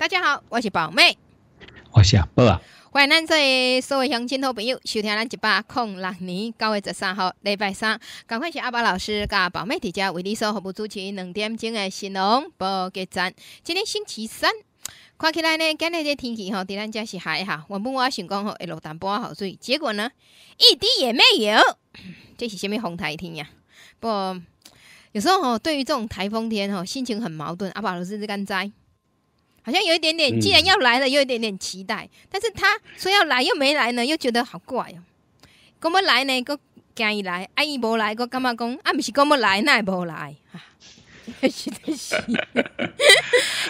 大家好，我是宝妹，我是阿宝，欢迎咱这里所有乡亲好朋友收听咱一百空六年九月十三号礼拜三，赶快请阿宝老师加宝妹姐姐为你做合布主持两点钟的新闻播给咱。今天星期三，看起来呢，今日这天气吼，对咱家是还好。原本我想讲吼会落淡薄雨水，结果呢一滴也没有。这是什么风台天呀？不，有时候吼对于这种台风天吼，心情很矛盾。阿宝老师在干在？好像有一点点，既然要来了，又有一点点期待。但是他说要来又没来呢，又觉得好怪哦。讲要来呢，个惊伊来，啊伊无来，我感觉讲，啊，不是讲要来，那也无来。啊。是的是，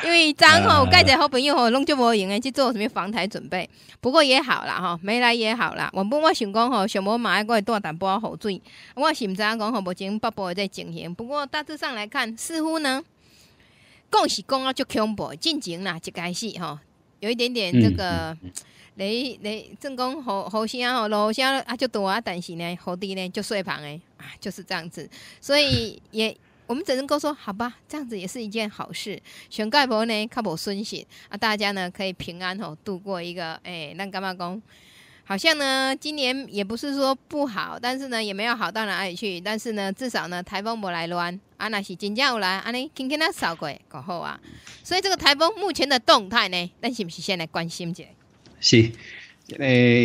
因为昨吼，盖绍好朋友吼，拢就无闲诶，去做什么防台准备。不过也好了哈，没来也好了。原本我想讲吼，想过来带淡薄雨水。我是知影讲吼，目前预诶在进行。不过大致上来看，似乎呢。讲是讲啊，就恐怖，进前啦就开始吼，有一点点这个，你你正讲后声吼，落老声啊就大啊但是呢，好底呢，就睡旁诶，啊就是这样子，所以 也我们只能够说好吧，这样子也是一件好事，选盖伯呢靠无顺心啊，大家呢可以平安哦度过一个诶，那干嘛讲？好像呢，今年也不是说不好，但是呢，也没有好到哪里去。但是呢，至少呢，台风不来乱，啊，那是真正有来，安你轻轻啊扫过够好啊。所以这个台风目前的动态呢，咱是不是先来关心一下？是，这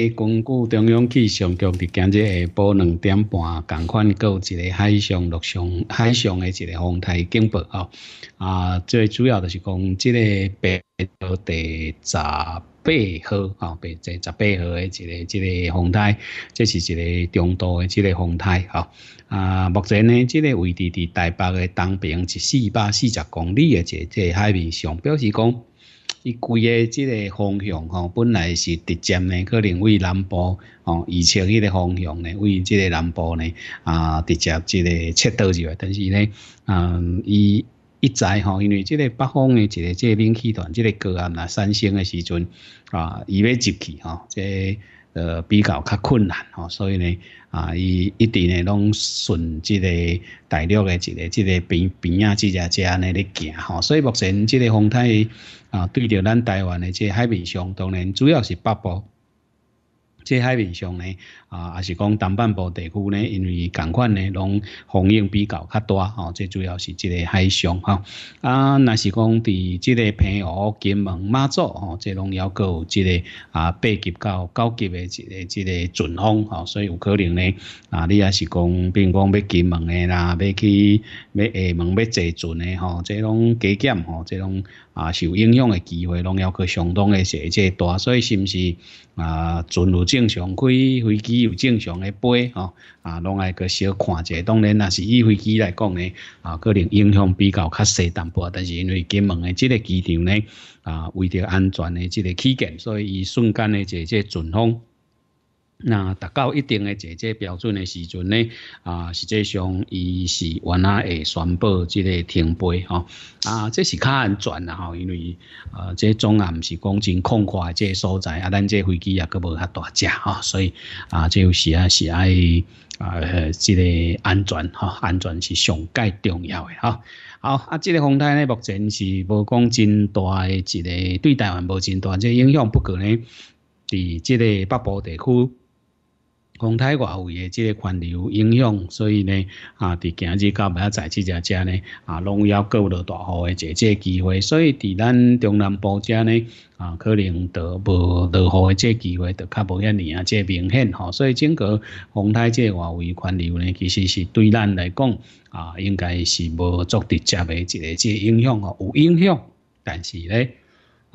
个巩固中央气象局今日下晡两点半，赶快有一个海上陆上、海上的一个风台警报啊。啊，最主要就是讲这个北北地十。八号啊，八係十八号的一个一个风帶，即是一个中度的一个风台嚇。啊，目前呢，即个位置伫台北的东边係四百四十公里的即係海面上，表示伊规个即个方向吼，本来是直接呢，可能為南部吼，移向迄个方向呢，為即个南部呢，啊，直接即个切到入来，但是呢，嗯，伊一在吼，因为即个北方的一个即个冷气团，这个过岸啊，上升的时阵啊，伊要入去吼，即、这呃比较较困难吼，所以呢啊，伊一定呢拢顺即个大陆的这个这个边边啊，即这家安尼咧行吼，所以目前即个风态啊，对着咱台湾的这海面上，当然主要是北部这海面上呢。啊，还是讲东半部地区呢，因为港款呢，拢风影比较较大吼。即主要是即个海上哈。啊，那是讲伫即个平湖、金门、马祖吼，这拢有够即个啊，八级到九级的即个即个阵风吼，所以有可能呢，啊，你也是讲，比如讲要金门的啦，要去要厦门要坐船的吼，这拢加减吼，这拢。啊，受影响的机会拢要个相当的是即个大。所以是不是啊，船有正常开飞机？有正常的飞吼，啊，拢爱个小看者。当然，那是以飞机来讲呢，啊，可能影响比较较细淡薄。但是因为金门的这个机场呢，啊，为着安全的这个起见，所以伊瞬间的这这阵风。那达到一定的这个标准的时阵呢啊，实际上，伊是原来会宣布这个停飞吼，啊，这是较安全吼，因为啊，这中啊唔是讲真空旷的这所在啊，咱这飞机啊，佫无遐大只啊，所以啊，有时啊是爱啊，这个安全哈，安全是上界重要的哈。好啊，这个风台呢，目前是无讲真大的一个对台湾无真大，这影响不过呢，伫这个北部地区。风台外围诶，即个环流影响，所以呢，啊，伫今日到明仔载，即只遮呢，啊，拢要有落大雨诶，即个机会。所以伫咱中南部遮呢，啊，可能着无落雨诶，即个机会，着较无遐尼啊，即个明显吼。所以整个风台即个外围环流呢，其实是对咱来讲，啊，应该是无足伫接嘅一个即个影响吼，有影响，但是咧。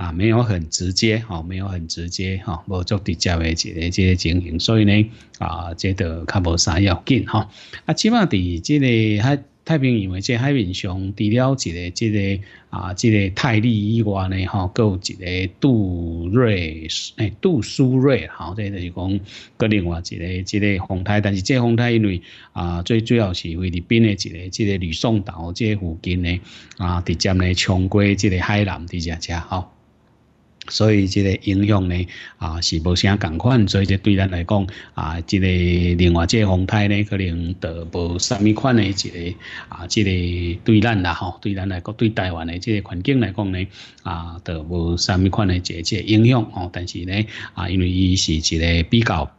啊，没有很直接哈，没有很直接哈，无足直接的一个这个经营，所以呢，啊，即个较无啥要紧哈，啊，起码伫即个海太平洋的即个海面上，除了一个即个啊，即个泰利以外呢，吼，有一个杜瑞诶，杜苏瑞，好，即个就讲个另外一个这个风台，但是即风台因为啊，最主要是菲律宾的一个这个吕宋岛即个附近呢，啊，直接呢穿过即个海南直接吃哈。所以这个影响呢，啊是无啥同款，所以这对咱来讲，啊这个另外这风态呢，可能都无啥物款的一个，啊这个对咱啦吼，对咱来讲，对台湾的这个环境来讲呢，啊都无啥物款的这个影响哦。但是呢，啊因为伊是一个比较。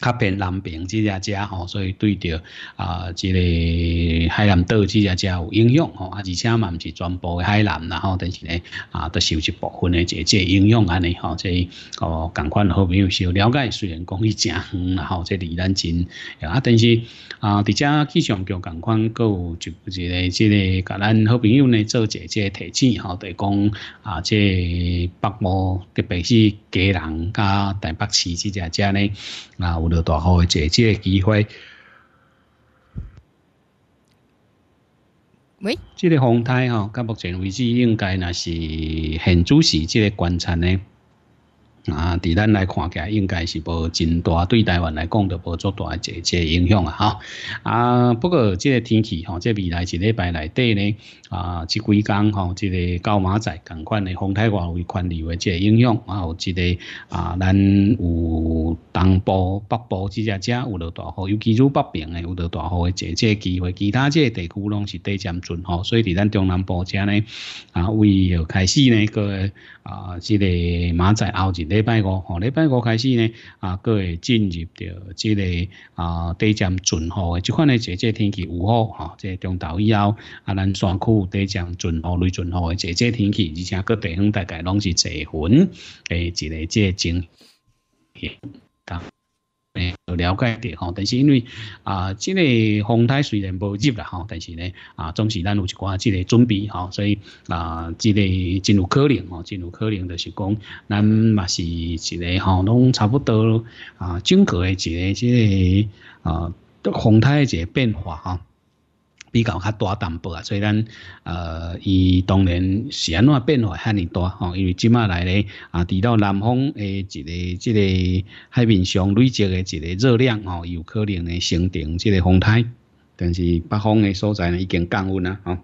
较偏南边，即只只吼，所以对着啊，即个海南岛即只只有影响吼，啊，而且嘛是全部个海南啦吼，但是咧啊，都受一部分诶，即即影响安尼吼，即个同款好朋友是了解，虽然讲伊诚远啦吼，即离咱真，啊，但是啊，伫只气象局同款，佫有就一个即个甲咱好朋友呢做一即个提醒吼，就讲啊，即北部特别是家人加台北市即只只呢啊。落大雨的借个机会？喂，这个洪台到目前为止应该那是很主席这个观察呢。啊！伫咱来看起，应该是无真大对台湾来讲的无足大一、一影响啊！哈啊，不过即个天气吼，即未来一礼拜内底呢啊，即几工吼，即个高马仔同款的风台外围环流的这影响啊，有即个啊，咱有东部、北部即只只有落大雨，尤其如北平的有落大雨的这机会，其他这地区拢是低渐准吼。所以伫咱中南部遮呢啊，为要开始呢个啊，即个马仔后一咧。礼拜五，吼，礼拜五开始呢，啊，佫会进入到即个啊地层云号的即款的节节天气有好，吼，即中岛以后啊，咱山区地层云号类云号的节节天气，而且佫地方大概拢是侪云，诶，一个即种。有了解啲吼，但是因为啊，即个风台虽然无入啦吼，但是咧啊，总是咱有一寡即个准备吼，所以啊，即个真有可能吼，真有可能就是讲，咱嘛是一个，吼，拢差不多咯，啊，整个诶一个即个啊，风台嘅一个变化吼。比较较大淡薄啊，所以咱呃，伊当然是安怎变化遐尼大吼，因为即马来咧啊，伫到南方诶一个即个海面上累积诶一个热量吼，有可能会形成即个风台，但是北方诶所在呢已经降温啦吼，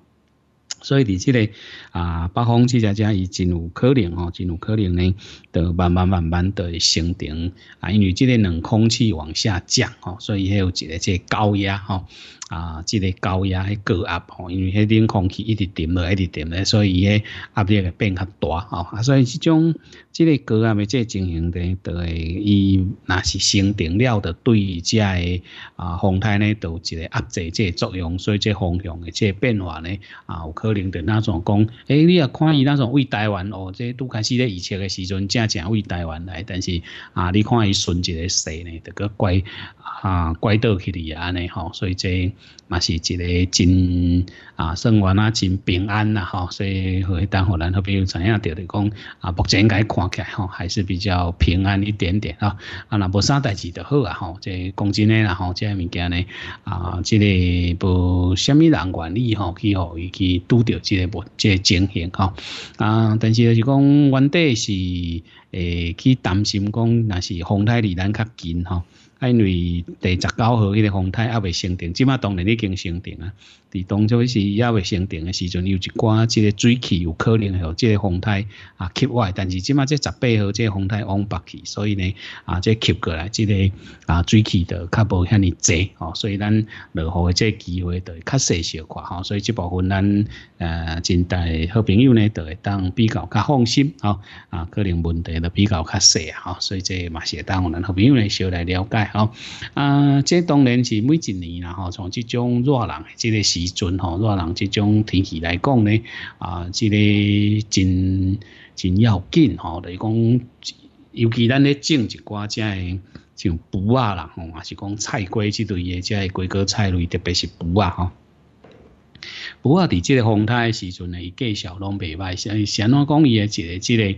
所以伫即个啊，北方即只遮伊真有可能吼，真有可能咧，就慢慢慢慢就形成啊，因为即个冷空气往下降吼，所以也有一个即高压吼。啊，即、个高压、迄高压吼，因为迄冷空气一直沉落，一直沉落，所以伊个压力会变较大吼、啊，所以即种即、个高压的即个情形咧，就会伊若是升顶了着对伊遮个啊风态咧，有一个压制即个作用，所以即风向的即个变化咧，啊，有可能着那种讲，哎，你若看伊那种为台湾哦，即拄开始咧预测的时阵，正正为台湾来，但是啊，你看伊顺一个势咧，着个拐啊拐倒去哩安尼吼，所以即、这嘛是一个真啊生活啊真平安啦吼，所以和当互咱好朋友怎样着着讲啊，目前该看起来吼还是比较平安一点点啊啊，那无啥代志就好啊吼，即讲真诶啦吼，即物件呢啊，即个无虾米人管理吼，去吼伊去拄着即个物即情形吼。啊，但是就是讲原底是诶去担心讲那是风台离咱较近吼。因为第十九号迄个风台还未升顶，即马当然已经升顶啊。伫当初是还未升顶诶时阵，有一寡即个水汽有可能互即个风台啊吸外，但是即马即十八号即个风台往北去，所以呢啊即吸过来，即个啊水汽就较无遐尼济吼，所以咱落雨即个机会就较细小寡吼，所以这部分咱呃真大好朋友呢，就会当比较较放心吼啊，可能问题就比较较细啊吼，所以即嘛会当我们好朋友呢少来了解。啊，即当然是每一年啦，吼，从这种热人嘅即个时阵吼，热人即种天气来讲咧，啊，即个真真要紧，吼，著是讲，尤其咱咧种一寡遮诶，像芋啊啦，吼，还是讲菜瓜之类诶，遮诶瓜果菜类，特别是芋啊，吼。芋啊，伫即个风台诶时阵咧，技巧都唔坏，所以点讲伊诶一个即个。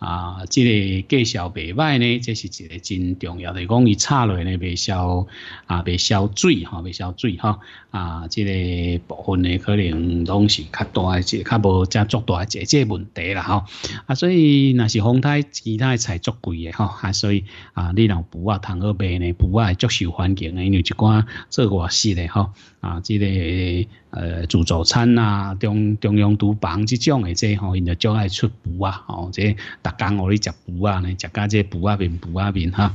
啊，即个介绍袂歹呢，这是一个真重要。的，讲伊炒落呢，袂消啊，袂消水哈，袂消水哈。啊，即个部分呢，可能拢是较大，即较无遮足大即决问题啦哈。啊，所以那是风台其他菜足贵的哈，啊，所以啊，你若补啊，通好卖呢，补啊，受欢环境，因为一寡做外事的哈。啊，即诶诶自助餐啊，中中央厨房即种诶，即吼，因就將爱出煲啊，哦，即逐工我哋食煲啊，咧食家啲煲啊面煲啊面哈。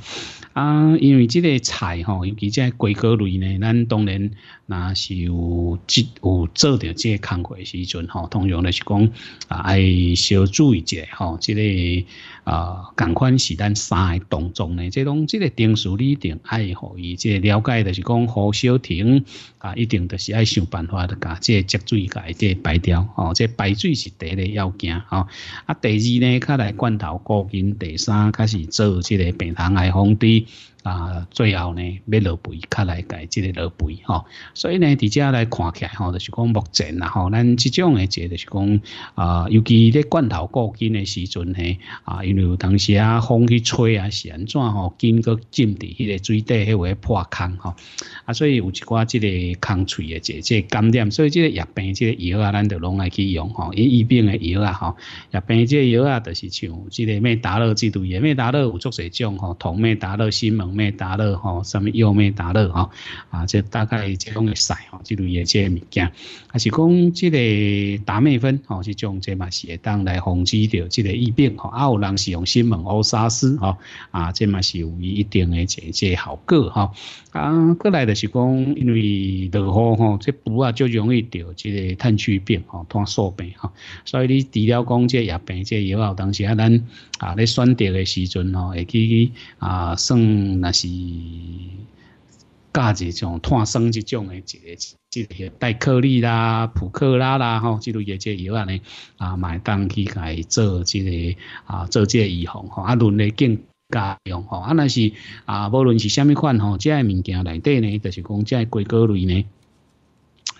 啊，因为即个菜吼，尤其即係貴格類呢，咱当然那是有即有做着即工康诶時準，吼，通常是讲啊，爱少注意啲，吼，即个。啊，共款是咱三个当中呢，即种即个定数你一定爱互伊，即了解着是讲何小婷啊，一定着是爱想办法的甲，即积水甲即排掉，哦，即排水是第一个要紧吼。啊，第二呢，开来罐头顾菌，第三开是做即个病虫害防治。啊，最后呢，要落肥，较来改即个落肥吼，所以呢，伫遮来看起吼，就是讲目前啊吼，咱即种的，即就是讲啊，尤其咧罐头过紧的时阵呢，啊，因为当时啊风去吹啊是安怎吼，紧过浸伫迄个水底迄位破坑吼，啊，所以有一寡即个坑脆的，即即感点，所以即个药病即个药啊，咱就拢来去用吼，伊疫病的药啊吼，疫病即个药啊，就是像即个咩达乐，即种咩达乐有足侪种吼，同咩达乐西门。咩打热吼，什么药咩打热吼，啊，这大概即种会使吼，即类即个物件，还是讲即个打咩分吼，即种即嘛是会当来防止到即个疫病吼，啊，有人是用西门欧沙斯吼，啊，即嘛是有一定个即些效果哈，啊，过来就是讲因为落雨吼，即补啊就容易到即个炭疽病吼、炭素病哈，所以你除了讲即个疫病即药啊当时啊，咱啊咧选择嘅时阵哦，会去啊算。那是教一种碳酸这种的，一个，即个带克粒啦、普克拉啦吼，即类个即药呢，啊买当去解做这个啊做这个预防吼，啊轮的更加用吼，啊那是啊无论是啥物款吼，即个物件内底呢，就是讲即个龟龟类呢，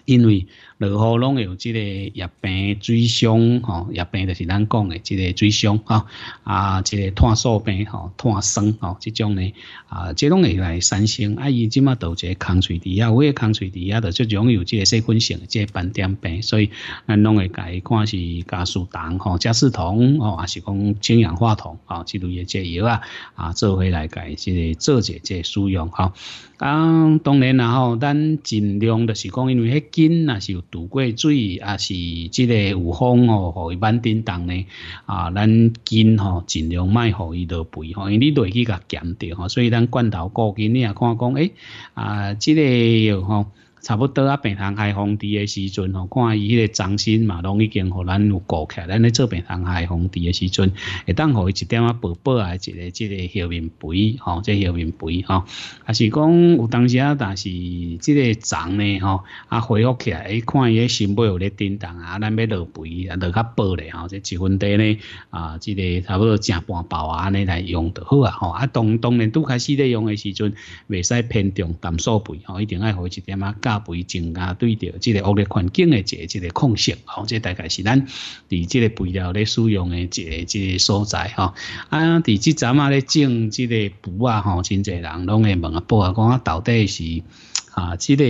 因为。落雨拢有即个叶病、水伤，吼叶病就是咱讲的即个水伤，吼，啊，即个炭素病，吼炭酸，吼即种呢啊，即拢会来产生。啊，伊即马有一个康水滴啊，我个康水滴啊，就最容易即个细菌性、即个斑点病，所以咱拢会己看是加苏糖，吼加苏酮吼还是讲氢氧化铜，吼，即类诶剂药啊，啊做回来己即个做者即个使用，吼。啊，当然然后咱尽量就是讲，因为迄根那是。有。渡过水，啊是即个有风吼，互伊慢顶动呢。啊，咱筋吼尽量卖，互伊落肥吼，因为你落去甲咸着吼。所以咱罐头高筋，你也看讲，哎，啊，即个要吼。差不多啊，平常开红地的时阵吼，看伊迄个掌心嘛，拢已经互咱有顾起。来。咱咧做平常开红地的时阵，会当互伊一点啊薄薄啊，一个即个下面肥吼，即下面肥吼。啊，是讲有当时啊，但是即个长呢吼，啊恢复起来，哎，看伊个新苗有咧震动啊，咱要落肥啊，落较薄咧吼，即一分地呢啊，即个差不多正半包啊，安尼来用就好啊吼。啊，当当然拄开始咧用的时阵，袂使偏重淡素肥吼，一定爱伊一点啊钙。肥种啊，对著即个恶劣环境诶，一个一个控释吼，即大概是咱伫即个肥料咧使用诶一个一个所在吼。啊，伫即阵啊咧种即个芋啊吼，真侪人拢会问啊，伯啊讲到底是？啊，即个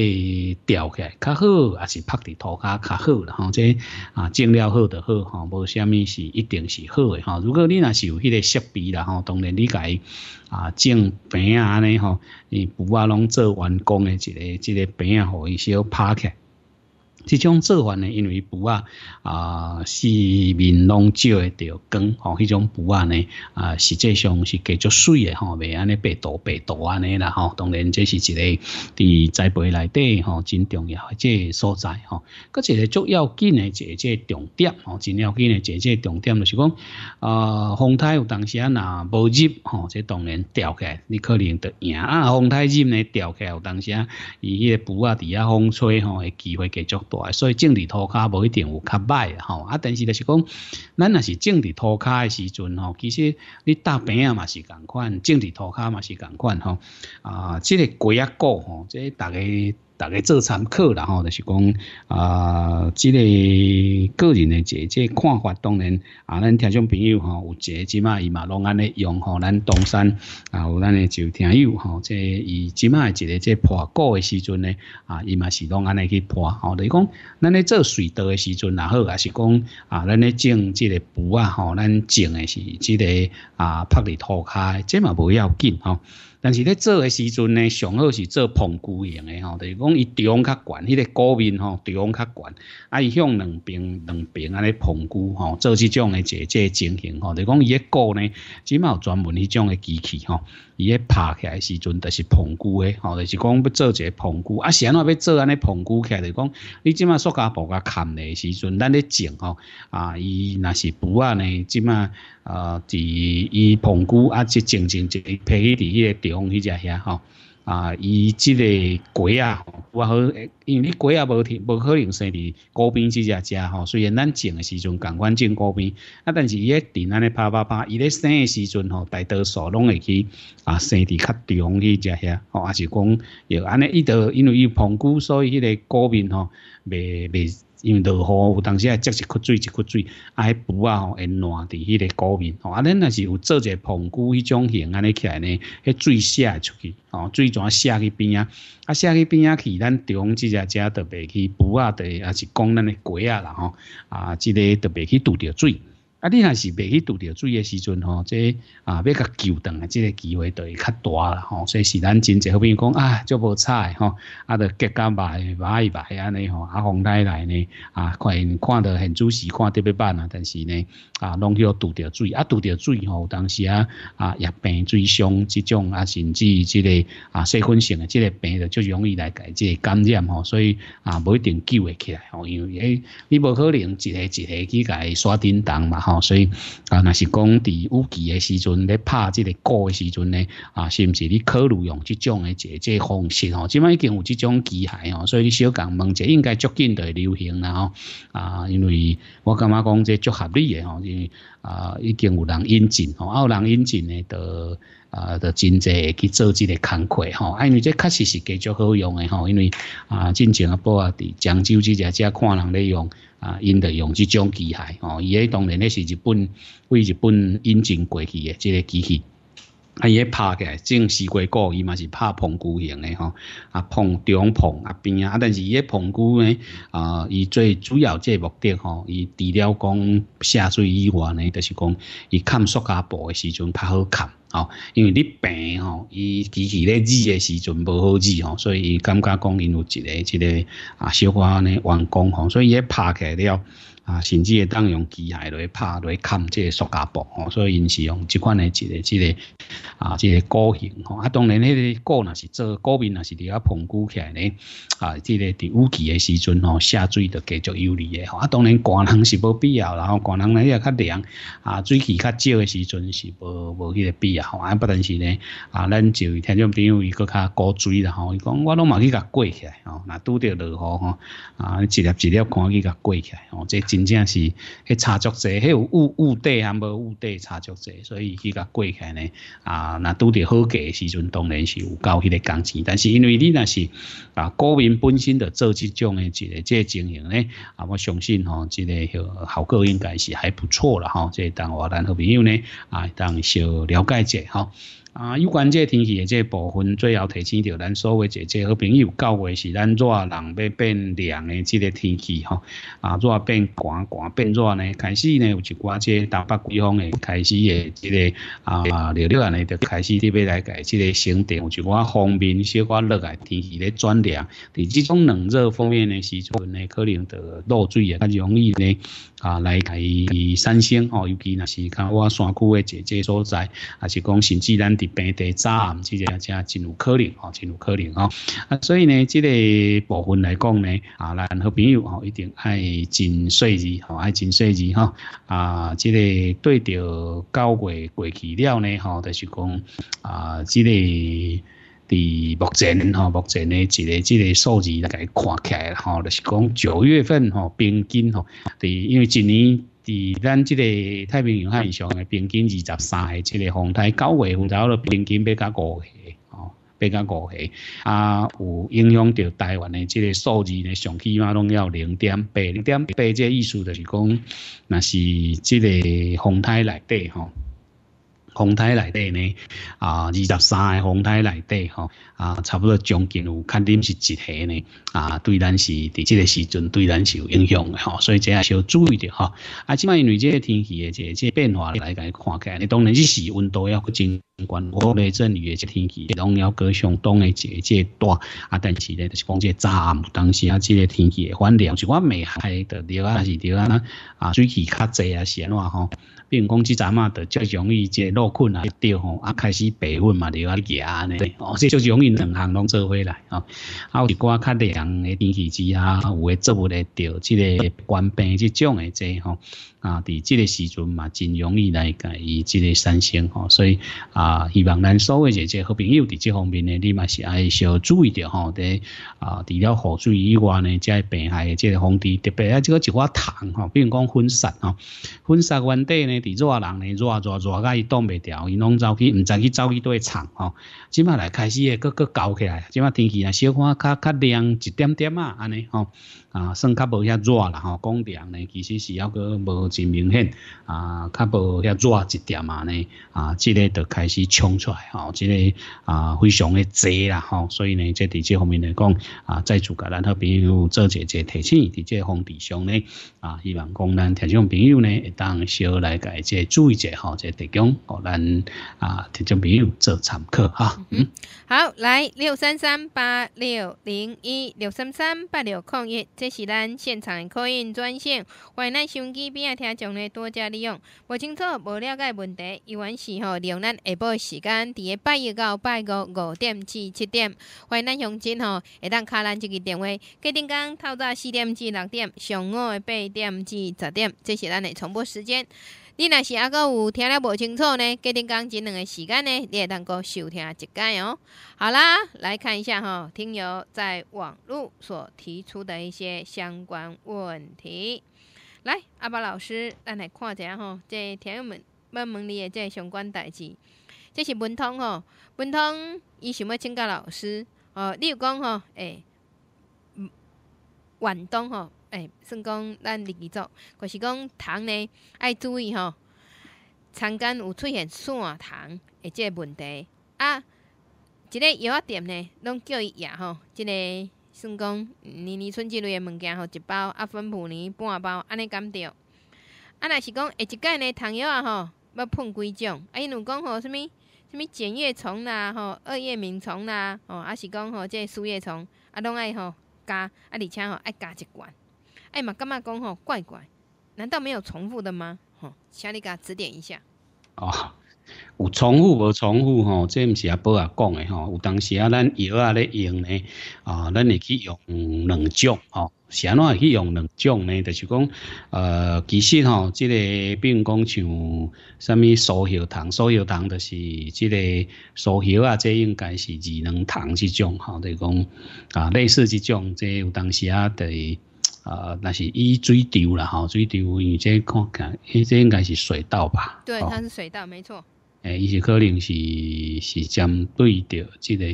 吊起来较好，啊，是拍伫涂骹较好啦。吼，即啊种了好就好，吼，无虾米是一定是好诶，吼，如果你若是有迄个设备啦，吼，当然你该啊种饼啊尼吼，你不啊拢做完工诶一个即个饼仔互伊小拍起。来。即种做法呢，因为布啊，啊是面拢照会着光吼，迄种布啊呢，啊实际上是继续水的吼，未安尼白多白多安尼啦吼。当然这是一个伫栽培内底吼真重要，即所在吼。个一个足要一个即个重点吼，真要紧个即个重点就是讲，啊风台有当时啊，若无入吼，即当然掉来，你可能得赢啊。风台入呢掉来有当时啊，伊迄个布啊，底下风吹吼，诶机会继续。所以种地涂卡无一定有较歹吼，啊，但是就是讲，咱若是种地涂卡的时阵吼，其实你搭病啊嘛是同款，种地涂卡嘛是同款吼，啊，这个贵啊高吼，这大概。大家做参考啦吼，就是讲啊，即个个人的即这看法当然啊，咱听众朋友吼有这个即嘛伊嘛拢安尼用吼，咱东山啊，有咱的就听友吼，即伊即嘛一个即破鼓的时阵呢啊，伊嘛是拢安尼去破吼，就讲咱咧做水道的时阵然后也是讲啊，咱咧种即个布啊吼，咱种的是即个啊，拍涂骹诶，即嘛不要紧吼。但是咧做嘅时阵咧，上好是做棚菇型嘅吼，就是讲伊长较悬，迄个菇面吼长较悬，啊伊向两边两边安尼棚菇吼，做这种嘅一个情形吼，就讲伊一个呢，只毛专门迄种嘅机器吼。伊喺拍起来时阵，就是棚菇诶，吼，就是讲要做一个棚菇。啊，先话要做安尼棚菇起来，就讲你即马塑胶布甲砍咧时阵，咱咧种吼，啊，伊那是腐啊呢，即马啊，伫伊棚菇啊，即种种一皮育伫迄个地方，迄只遐吼。啊，伊即个鸡啊，我好，因为你鸡啊无天，无可能生伫高边只只食吼。虽然咱种诶时阵共款种高边，啊，但是伊咧安尼啪啪啪，伊咧生诶时阵吼，大多数拢会去啊生伫较中去食遐吼，还是讲，也安尼伊都因为伊膨骨，所以迄个高边吼未未。因为落雨有当时啊，接一窟水一窟水，啊，迄浮啊吼，会烂伫迄个鼓面吼，啊，恁若是有做者棚古迄种型安尼起来呢，迄水泻出去，哦，水全泄去边啊，啊，泄去边啊去，咱中即只只特别去浮啊地，也是讲咱的鸡啊啦吼，啊，即个特别去堵着水。啊，你若是未去拄着水诶时阵吼，这啊要甲救等啊，即个机会等会较大啦吼。所以是咱真侪好比讲啊，足无彩吼，啊，着隔间买买一安尼吼，啊，红太来呢啊，看看到很仔细，看特别慢啊，但是呢啊，拢要拄着水，啊，拄着水吼，有当时啊啊，疫病最凶，即种啊，甚至即个啊，细菌性诶，即个病的就容易来解这感染吼。所以啊，无一定救会起来吼，因为你无可能一个一个去解刷叮当嘛吼。所以啊，那是讲伫有器诶时阵，咧拍即个鼓诶时阵咧，啊，是毋是你考虑用即种嘅这这方式？吼？即卖已经有即种机械哦，所以小讲问者应该足近就会流行啦。哦，啊，因为我感觉讲即系足合理吼、哦，因为啊已经有人引进，吼，啊有人引进诶就啊就真济去做即个工课，哦，因为即确实是几足好用诶哦，因为啊前啊，阿波伫漳州即只只看人咧用。啊，因得用这种机械，吼，伊迄当然那是日本为日本引进过去诶，这个机器。啊，伊怕嘅，种西瓜果，伊嘛是拍棚菇型的吼。啊，棚中棚啊边啊，但是伊咧棚菇咧，啊，伊最主要即个目的吼，伊除了讲下水以外呢，就是讲伊砍塑胶步诶时阵，拍好砍吼。因为你病吼，伊机器咧枝诶时阵无好枝吼，所以伊感觉讲因有一个一个啊小安尼完工吼，所以一拍起了。啊，甚至会当用机械来拍来砍即个塑胶布吼，所以因是用即款的一个之个啊，即个鼓形吼。啊，当然个鼓那是做鼓面，那是伫遐膨鼓起来呢。啊，即个伫五期的时阵吼，下水的继续有离的吼。啊，当然寒人是无必要，然后寒人呢，伊也较凉啊，水气较少的时阵是无无迄个必要吼。啊，不但是呢，啊，咱就听众朋友伊搁较高水啦吼，伊讲我拢嘛去甲过起来吼，那拄着落雨吼，啊，一粒一粒看去甲过起来吼，即。真正是，迄差足侪，迄有有误底，抑无有底，差足侪，所以去甲过起呢。啊，那拄着好价时阵，当然是有交迄个工资。但是因为你那是啊，股民本身的做这种的，一个这经营呢，啊，我相信吼，这个效果应该是还不错了哈。这当我咱好朋友呢？啊，当小了解者哈。啊，有关这天气即这部分，最后提醒着咱所有姐姐好朋友，到月是咱热人要变凉的即个天气吼。啊，热变寒，寒变热呢，开始呢有一寡个东北季风嘅开始的即个啊啊，了了呢就开始滴下来改，这个升调，有一寡方面小寡落来天气咧转凉。伫这种冷热方面的时阵呢，可能就漏水也较容易呢啊来改始产哦，尤其那是看我山区的姐这所在，还是讲甚至咱。平地炸，即个也真有可能哦，真有可能哦。啊，所以呢，这个部分来讲呢，啊，咱好朋友哦，一定爱真细致，吼，爱真细致吼。啊，这个对着交月过去了呢，吼，就是讲啊，这个伫目前吼，目前呢，这个这个数字来家看起，来吼，就是讲九月份吼，平均吼，伫因为今年。伫咱即个太平洋海上诶平均二十三个即个风台，九月份到了平均比较五个，哦，比较五个，啊，有影响着台湾诶即个数字呢，上起码拢有零点八，零点八即个意思就是讲，若是即个风台内底吼。风台内底呢，啊，二十三个风台内底吼，啊，差不多将近有肯定是一下呢，啊，对咱是伫这个时阵对咱是有影响的吼，所以这也要注意点吼，啊，即卖因为这个天气的这这变化来甲看看来，你当然一时温度要佫真关，我内阵雨的这天气拢要过相当的这这大，啊，但是呢就是讲这早物当时啊，这个天气的反量，就我美海的了啊是钓啊啊，水汽较济啊安怎吼。比如讲即阵啊，就较容易即落困啊，着吼啊，开始白温嘛，着啊热呢，哦，这就容易两行拢做回来哦。啊，有一寡较凉的天气之下，有诶做不咧着，即个关病即种诶，即吼。啊，伫即个时阵嘛，真容易来甲伊即个生吼，所以啊，希望咱所有姐姐好朋友伫即方面呢，你嘛是爱小注意着吼。伫啊，除了雨水以外呢，再病害即个防治，特别啊即个一寡虫吼，比如讲粉虱吼，粉虱原底呢，伫热人呢，热热热，甲伊挡袂牢，伊拢走去，毋知去走去堆藏吼。即马来开始诶，搁搁搞起来，即马天气啊，小可较较凉一点点啊，安尼吼，啊，算较无遐热啦吼，讲凉呢，其实是抑搁无。真明显啊，较无遐热一点嘛呢啊，即个都开始冲出来吼，即个啊非常的济啦吼，所以呢，即伫这方面来讲啊，在做个咱好朋友做姐姐提醒，伫这方面上呢啊，希望讲咱听众朋友呢，当小来改这注意者吼，这地供我咱啊听众朋友做参考哈。嗯。好，来六三三八六零一六三三八六空一，这是咱现场的扩音专线。欢迎咱雄机边听众呢多加利用。不清楚、不了解问题，依然是吼，利用咱下播时间，第一拜一到拜五五点至七点。欢迎咱乡亲吼，会当敲咱这个电话，隔天讲透早四点至六点，上午八点至十点，这是咱的重播时间。你若是阿有听得无清楚呢，给恁讲这两个时间呢，你也能够收听一节哦。好啦，来看一下哈，听友在网络所提出的一些相关问题。来，阿巴老师，咱来看一下哈，这听友们问问你的这相关代志。这是文通哦，文通，伊想要请教老师哦。你有讲哈，诶。晚动吼，哎，算讲咱立冬，着是讲糖呢，爱注意吼。田间有出现散糖，诶即个问题。啊，一个药店呢，拢叫伊药吼，一个算讲年年春之类诶物件吼，一包啊，芬普尼半包，安尼减着？啊，若是讲下一届呢，糖药啊吼，要喷几种？啊，因有讲吼，什物什物茧叶虫啦，吼，二叶螟虫啦，吼，啊是讲吼，即个书叶虫，啊，拢爱吼。加啊！而且吼爱加一罐。哎嘛，干嘛讲吼怪怪？难道没有重复的吗？吼，请你给他指点一下哦。有重复无重复吼，这毋是阿宝阿讲的吼。有当时啊，咱药啊咧用呢，啊，咱会去用两种吼，啥物会去用两种呢？就是讲，呃，其实吼，即个并讲像啥物苏叶糖、苏叶糖，就是即个苏叶啊，这应该是二糖这种，吼，就是讲啊，类似这种，这有当时啊，是啊，那是以水稻啦，吼，水稻，因为这看看，这应该是水稻吧？对，它是水稻，没错。诶，伊是可能是是针对着即个。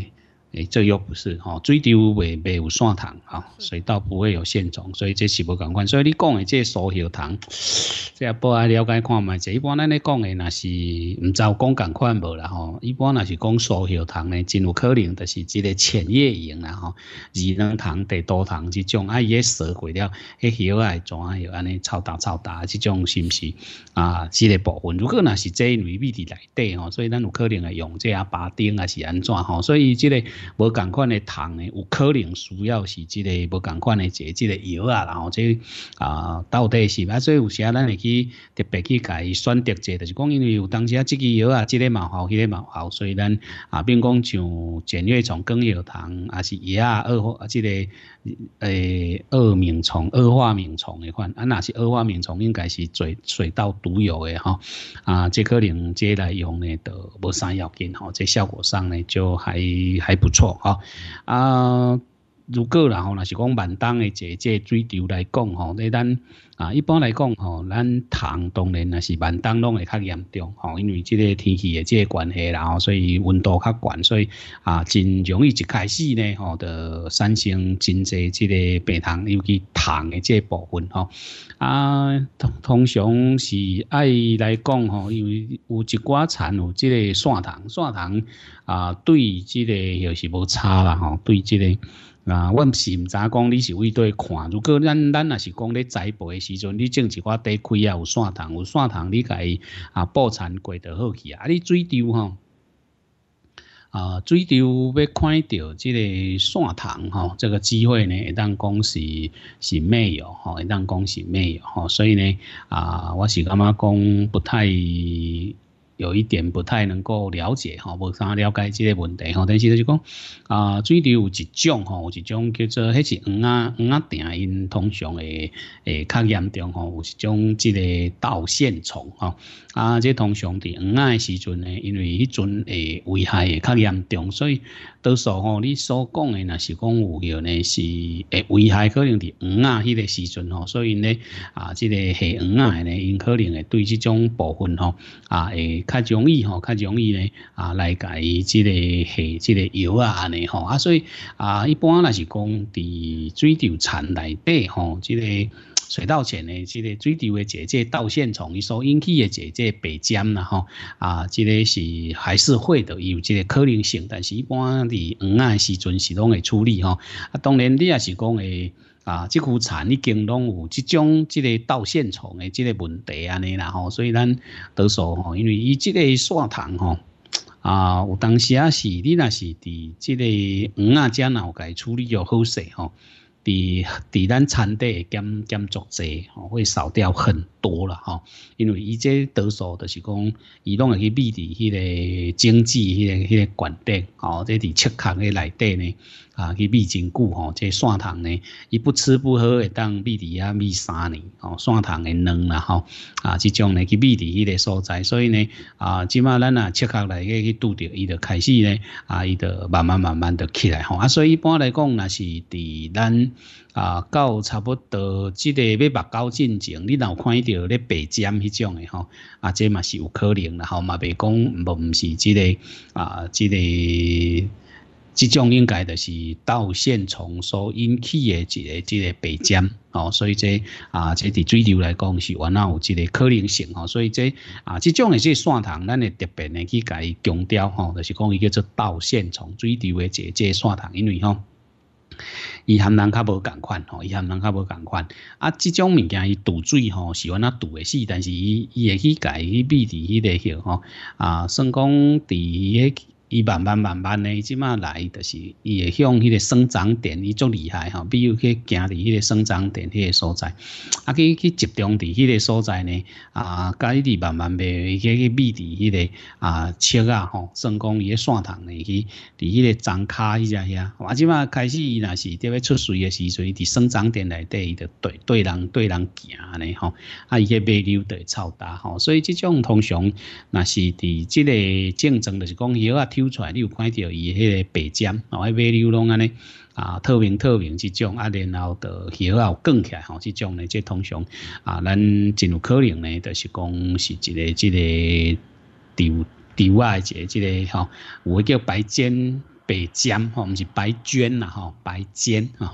诶，这又不是吼，水稻未未有线虫哈，水稻不会有线虫，所以这是无共款。所以你讲的即个苏叶虫，即 要不挨了解看嘛。这一般咱咧讲的那是唔就讲共款无啦吼。一般那是讲苏叶虫咧，真有可能就是这个浅叶型啦吼，二能虫、地多糖这种啊，伊咧蛇毁了，迄叶会怎啊又安尼超大超大这种是不是啊？这个部分。如果那是即类味的来底吼，所以咱有可能会用即啊巴丁还是安怎吼？所以即个。无共款的糖呢，有可能需要是这个无共款的个即个药啊，然后这啊到底是啊，所以有时啊，咱会去特别去伊选择一下，就是讲因为有当时啊，即个药啊，即个嘛好，那个嘛好，所以咱啊，比如讲像健胃从更药糖啊，是药啊，二或啊即个。诶，二螟虫、二化螟虫的款，啊，那是二化螟虫应该是水水稻独有的哈，啊，这可零接来用呢，都无啥要紧哈，这效果上呢就还还不错哈，啊。如果然后那是讲万冬的这这水流来讲吼，在咱啊一般来讲吼，咱糖当然也是万冬拢会较严重吼，因为即个天气的这关系然后，所以温度较悬，所以啊真容易一开始呢吼，的产生真济即个白糖，尤其糖的这部分吼啊，通通常是爱来讲吼，因为有一寡产有即个线糖，线糖啊对即个也是无差啦吼，对即个。啊，阮唔是唔知讲，你是为对看。如果咱咱啊是讲咧栽培的时阵，你种一挂地开啊，有线塘，有蒜塘，你该啊保产过得好去啊。啊，你水貂吼，啊，水貂要看到这个线塘吼，这个机会呢，一旦讲是是没有吼，一旦讲是没有吼，所以呢啊，我是感觉讲不太。有一点不太能够了解吼，无啥了解即个问题吼。但是就讲啊，水里有一种吼，有一种叫做迄是黄啊黄啊虫，因通常会会较严重吼。有一种即个稻线虫吼。啊，即通常的黄啊时阵呢，因为迄阵诶危害会较严重，所以多数吼你所讲的那是讲有药呢，是诶危害可能伫黄啊迄个时阵吼。所以呢啊，即个系黄啊呢，因可能会对即种部分吼啊诶。较容易吼，较容易咧啊，来解即个下即个药啊安尼吼啊，所以啊，一般那是讲伫水稻田内底吼，即个水稻田的即个水稻的这个稻线虫伊所引起嘅这个白尖啦吼啊，即个是还是会的有这个可能性，但是一般伫黄啊时阵是拢会处理吼啊，当然你也是讲诶。啊，即副产已经拢有即种即个稻线虫的即个问题安尼啦吼，所以咱倒数吼，因为伊即个线虫吼，啊，有当时啊是你那是伫即个黄啊有脑该处理著好势吼，伫伫咱产地减减作侪吼会少掉很多啦吼，因为伊即倒数就是讲伊拢会去秘伫迄个经济迄个、迄个管顶吼，即伫切糠诶内底呢。啊，去秘真久吼，这酸汤呢，伊不吃不喝会当秘伫啊秘三年吼，酸汤的卵啦吼，啊，即种呢去秘伫迄个所在，所以呢，啊，即马咱啊切开来个去拄着，伊就开始呢，啊，伊就慢慢慢慢的起来吼，啊，所以一般来讲那是伫咱啊到差不多即个要目高进前，你有看到咧白尖迄种的吼，啊，这嘛是有可能啦吼嘛，袂讲无毋唔是即个啊即个。这种应该就是道线虫所引起诶一个一个白尖哦，所以这啊，这伫水流来讲是原哪有这个可能性哦，所以这啊，这种诶这线虫咱会特别呢去甲伊强调吼，就是讲伊叫做道线虫，水流诶这这线虫，因为吼，伊含人较无共款吼，伊含人较无共款，啊，这种物件伊堵水吼，是往哪堵诶死，但是伊伊会去伊去避除迄个去吼，啊，算讲伫迄。伊慢慢慢慢的即马来就是伊会向迄个生长点，伊足厉害吼。比如去行伫迄个生长点迄个所在，啊去去集中伫迄个所在呢，啊，家己慢慢袂去去避伫迄个啊树啊吼，算讲伊个线虫呢去，伫迄个长骹伊只遐。啊，即马开始伊若是伫要出水的时阵，伫生长点内底，伊着对对人对人行嘞吼，啊伊个排尿会臭大吼，所以即种通常若是伫即个竞争，就是讲伊啊天。流出来，你有看到伊迄个白哦，迄尾牛拢安尼啊透明透明即种啊，然后就血啊卷起来吼，即种呢即通常啊，咱真有可能呢就是讲是一个、即个第第外一个、即个吼，诶叫白尖。白尖吼，唔是白绢啦吼，白尖吼，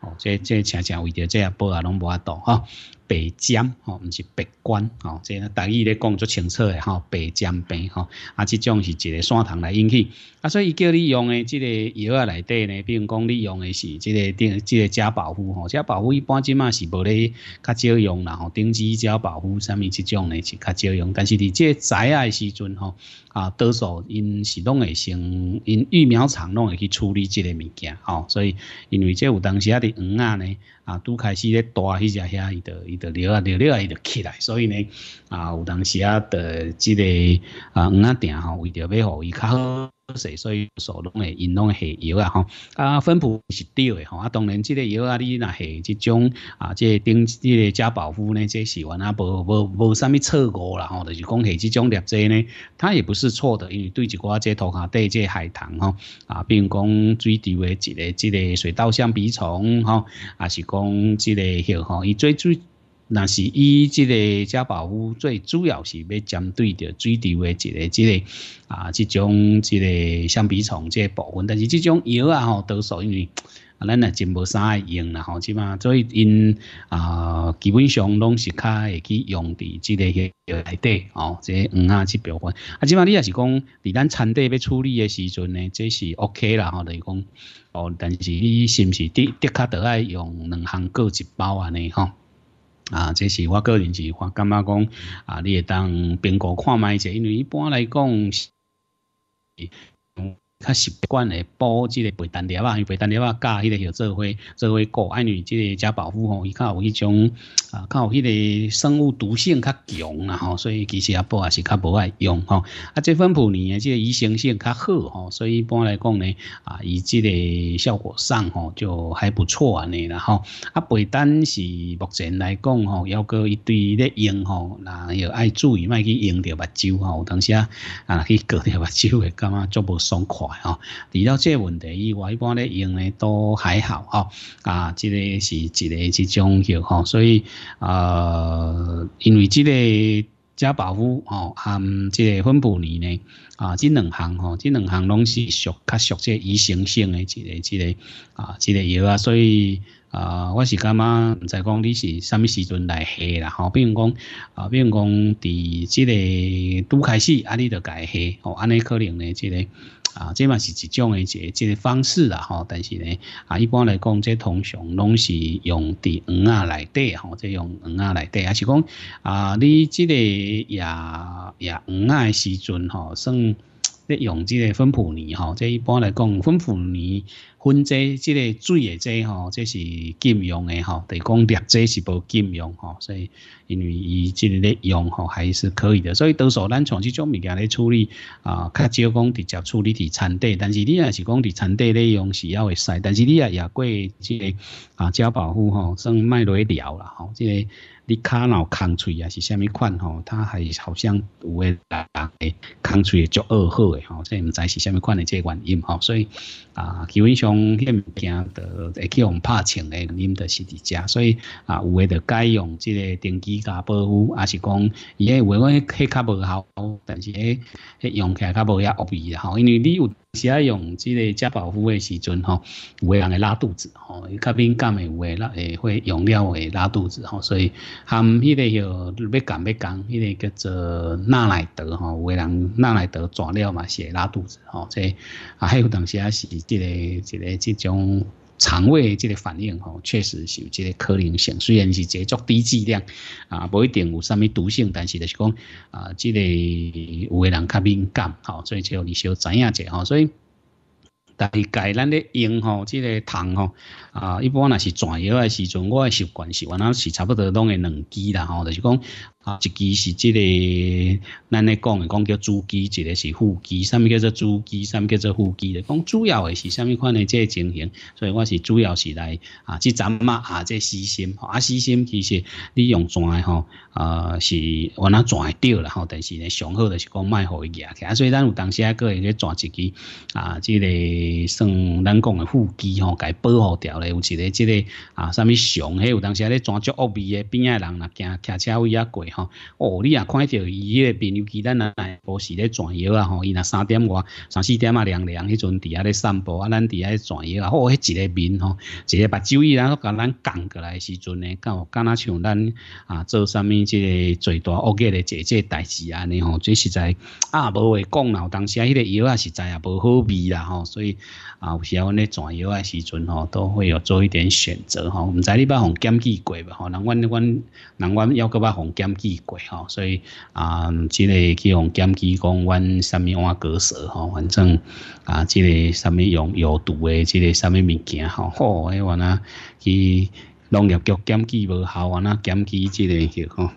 哦，这这常常为着这些波啊拢无法度吼。白尖吼，唔是白冠吼，即个大意咧讲足清楚诶吼。白尖病吼，啊，即种是一个酸糖来引起。啊，所以叫你用诶，即个药啊内底呢。比如讲，你用诶是即个顶即个加保护吼。加保护一般即卖是无咧较少用啦吼。顶基加保护，啥物即种呢是较少用。但是伫即这栽啊时阵吼，啊，多数因是拢会先因育苗场拢会去处理即个物件吼。所以因为即有当时啊，伫黄啊呢。啊，拄开始咧大，迄只虾伊就伊就流啊流流啊伊就起来，所以呢，啊有当时啊在即个啊黄仔店吼，为着要互伊较好。所以所拢会因拢下药啊，吼，啊，分布是对诶，吼，啊，当然这个药啊，你那下这种啊，即顶即个加保夫呢，即是惯啊，无无无啥物错误啦，吼，就是讲下即种药剂呢，它也不是错的，因为对一个即土下底即海棠吼，啊，比如讲最低的一个这个水稻橡皮虫，吼，啊，是讲这个吼，伊最最那是伊即个加保屋，最主要是要针对着最低位一个即个啊，即种即个橡皮床即部分。但是即种药啊吼，都属于咱也真无啥用啦吼，起码所以因啊，基本上拢是较会去用伫即个药内底哦，即五啊即部分啊，起码你也是讲，伫咱产地要处理的时阵呢，这是 OK 啦吼，等于讲哦，但是你是不是得得确得爱用两行各一包啊呢？吼。啊，这是我个人是，我感觉讲，啊，你会当苹果看卖者，因为一般来讲较习惯诶补即个白丹料啊，白丹料啊，加迄个又做伙做为固安于即个加保护吼，伊较有迄种啊，较有迄个生物毒性较强啦吼，所以其实啊布也是较无爱用吼。啊，这芬普尼的个医生性较好吼，所以一般来讲呢，啊，以即个效果上吼就还不错啊呢，啦吼。啊，白丹是目前来讲吼，要搁一堆咧用吼，那又爱注意卖去用着目睭吼，有当时啊啊去割着目睭会感觉足无爽快。哦，除了这问题以外，一般咧用咧都还好哦。啊，即个是一个即种药哦，所以啊，因为即个加保护哦，含即个分布尼呢，啊，即两行哦，即两项拢是属较属即依生性嘅，即个即个啊，即个药啊，所以啊，我是感觉唔知讲你是啥物时阵来下啦？好，比如讲啊，比如讲，伫即个拄开始，啊，你就改下，哦，安尼可能呢，即个。啊，即嘛是一种诶，一即个方式啦吼。但是呢，啊，一般来讲，即通常拢是用伫黄啊来底吼，即用黄啊来底，啊，是讲啊，你即个也也黄啊时阵吼，算用即个分谱尼吼。即一般来讲，分谱尼。分剂，即个水诶剂吼，即是禁用诶吼。得讲劣剂是无禁用吼，所以因为伊即个用吼还是可以的。所以多数咱从即种物件咧处理啊，较少讲直接处理伫产地。但是你也是讲伫产地咧用是要会使，但是你啊也过即个啊加保护吼，算卖落去了啦吼。即个你卡脑空脆啊是虾米款吼？它还好像有诶，诶空脆诶足二好诶吼，即毋知是虾米款诶即个原因吼，所以啊基本上。讲迄物件，会去用拍穿的，啉的是伫遮，所以啊，有诶着改用即个定期加保护，也是讲伊迄个有诶，迄较无效，但是迄迄用起来较无遐恶意吼，因为你有。使用即个加保护的时阵吼，有人会拉肚子吼，敏感诶的诶拉，会用料会拉肚子吼，所以含迄个要讲要讲，迄个叫做纳莱德吼，有人纳莱德抓料嘛，会拉肚子吼，这还有当时啊是这个这个这种。肠胃即个反应吼，确实是有即个可能性。虽然是个作低剂量，啊，无一定有啥物毒性，但是就是讲啊，即个有个人较敏感吼，所以就你要知影者吼。所以，大概咱咧用吼，即个糖吼，啊，一般若是转药诶时阵，我诶习惯是原来是差不多拢会两支啦吼，就是讲。一支是即个，咱咧讲诶，讲叫主机，一个是副机，上物叫做主机，上物叫做副机咧。讲主要诶是虾物款诶，即个情形，所以我是主要是来啊，即阵啊，啊，即私心，啊，私心其实你用船诶吼，呃，是原来船会着啦吼，但是咧上好就是讲卖好一隻，所以咱有当时啊，个人咧船一支，啊，即个算咱讲诶副机吼，该保护掉咧，有一个即个啊，虾物熊，嘿，有当时咧船足恶味诶边啊人呐惊骑车位啊过。哦，你也看到伊迄个朋友，其他人来无时咧转药啊，吼，伊若三点外、三四点啊，凉凉迄阵，伫遐咧散步啊，咱遐咧转药啊，吼迄一个面吼，一个目睭伊若都甲咱降过来时阵呢，有敢若像咱啊做啥物即个最大恶嘅咧，即即代志安尼吼，即实在啊无话讲啦，有当时啊，迄个药啊实在啊无好味啦吼，所以啊，有时啊，阮咧转药啊时阵吼，都会有做一点选择吼，唔知你捌红检记过无吼，人阮阮人阮要搁捌红检记。地鬼吼，所以啊，这个去用检剂讲，阮什么碗啊隔吼，反正啊，这个什么用有毒的，这个什么物件吼，吼、哦，那我那去农业局检剂无效，我那检剂即个去吼，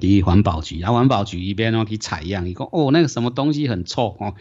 去环保局，然后环保局一边哦去采样，伊讲哦那个什么东西很臭哦。